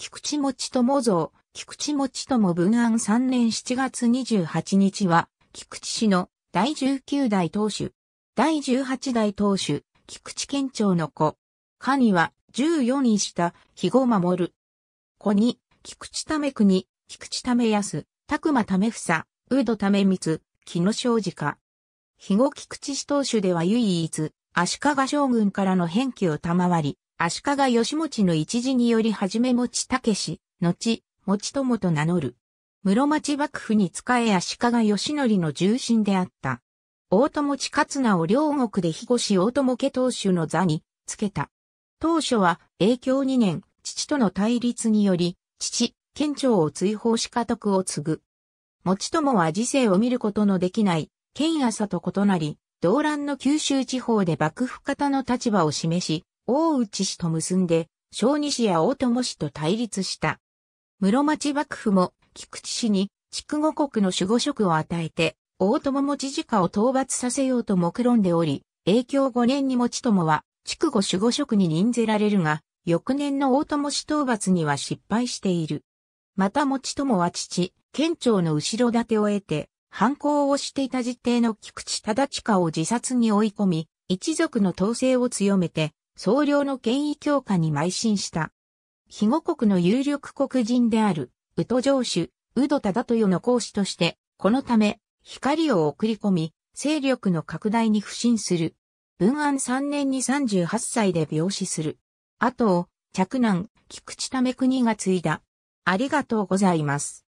菊池持友像、菊池持友文案3年7月28日は、菊池市の第19代当主、第18代当主、菊池県庁の子。下には14にした肥後守。子に、菊池ため国、菊池た為康、拓馬め房、ウため光、木野正治か。肥後菊池市当主では唯一、足利将軍からの返記を賜り、足利義持の一時によりはじめ持武氏、後、持友と名乗る。室町幕府に仕え足利義則の重臣であった。大友地勝名を両国で日し大友家当主の座につけた。当初は、影響2年、父との対立により、父、県庁を追放し家督を継ぐ。持友は時世を見ることのできない、県朝と異なり、動乱の九州地方で幕府方の立場を示し、大内氏と結んで、小西や大友氏と対立した。室町幕府も菊池氏に筑後国の守護職を与えて、大友も知事家を討伐させようと目論んでおり、影響5年に持ち友は、筑後守護職に任ぜられるが、翌年の大友氏討伐には失敗している。また持ち友は父、県庁の後ろ盾を得て、反抗をしていた実定の菊池忠近を自殺に追い込み、一族の統制を強めて、総領の権威強化に邁進した。肥後国の有力国人である、宇都城主、宇都忠豊の講師として、このため、光を送り込み、勢力の拡大に不信する。文安3年に38歳で病死する。あと、嫡男、菊池為国が継いだ。ありがとうございます。